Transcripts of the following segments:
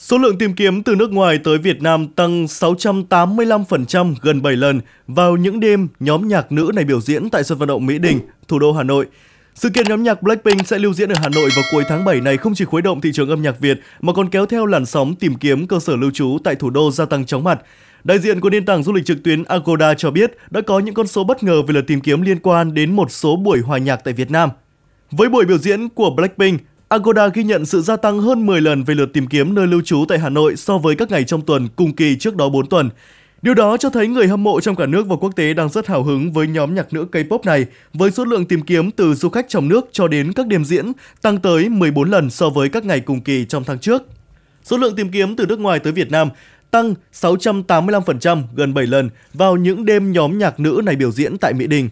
Số lượng tìm kiếm từ nước ngoài tới Việt Nam tăng 685% gần 7 lần vào những đêm nhóm nhạc nữ này biểu diễn tại sân vận động Mỹ Đình, thủ đô Hà Nội. Sự kiện nhóm nhạc Blackpink sẽ lưu diễn ở Hà Nội vào cuối tháng 7 này không chỉ khuấy động thị trường âm nhạc Việt mà còn kéo theo làn sóng tìm kiếm cơ sở lưu trú tại thủ đô gia tăng chóng mặt. Đại diện của nền tảng du lịch trực tuyến Agoda cho biết đã có những con số bất ngờ về lượt tìm kiếm liên quan đến một số buổi hòa nhạc tại Việt Nam. Với buổi biểu diễn của Blackpink, Agoda ghi nhận sự gia tăng hơn 10 lần về lượt tìm kiếm nơi lưu trú tại Hà Nội so với các ngày trong tuần cùng kỳ trước đó 4 tuần. Điều đó cho thấy người hâm mộ trong cả nước và quốc tế đang rất hào hứng với nhóm nhạc nữ K-pop này, với số lượng tìm kiếm từ du khách trong nước cho đến các đêm diễn tăng tới 14 lần so với các ngày cùng kỳ trong tháng trước. Số lượng tìm kiếm từ nước ngoài tới Việt Nam tăng 685% gần 7 lần vào những đêm nhóm nhạc nữ này biểu diễn tại Mỹ Đình.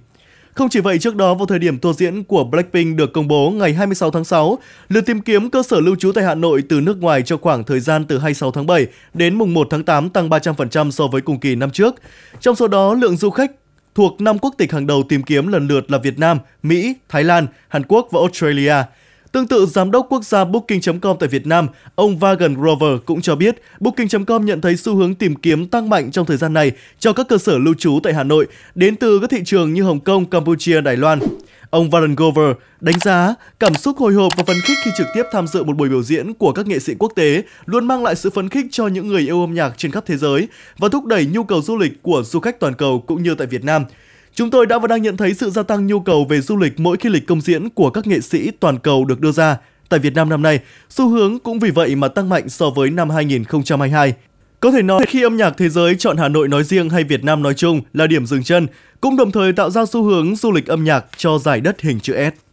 Không chỉ vậy, trước đó vào thời điểm tour diễn của Blackpink được công bố ngày 26 tháng 6, lượt tìm kiếm cơ sở lưu trú tại Hà Nội từ nước ngoài cho khoảng thời gian từ 26 tháng 7 đến mùng 1 tháng 8 tăng 300% so với cùng kỳ năm trước. Trong số đó, lượng du khách thuộc năm quốc tịch hàng đầu tìm kiếm lần lượt là Việt Nam, Mỹ, Thái Lan, Hàn Quốc và Australia. Tương tự, giám đốc quốc gia Booking.com tại Việt Nam, ông Vagan Grover cũng cho biết Booking.com nhận thấy xu hướng tìm kiếm tăng mạnh trong thời gian này cho các cơ sở lưu trú tại Hà Nội đến từ các thị trường như Hồng Kông, Campuchia, Đài Loan. Ông Warren Gover đánh giá cảm xúc hồi hộp và phấn khích khi trực tiếp tham dự một buổi biểu diễn của các nghệ sĩ quốc tế luôn mang lại sự phấn khích cho những người yêu âm nhạc trên khắp thế giới và thúc đẩy nhu cầu du lịch của du khách toàn cầu cũng như tại Việt Nam. Chúng tôi đã và đang nhận thấy sự gia tăng nhu cầu về du lịch mỗi khi lịch công diễn của các nghệ sĩ toàn cầu được đưa ra. Tại Việt Nam năm nay, xu hướng cũng vì vậy mà tăng mạnh so với năm 2022. Có thể nói khi âm nhạc thế giới chọn Hà Nội nói riêng hay Việt Nam nói chung là điểm dừng chân, cũng đồng thời tạo ra xu hướng du lịch âm nhạc cho giải đất hình chữ S.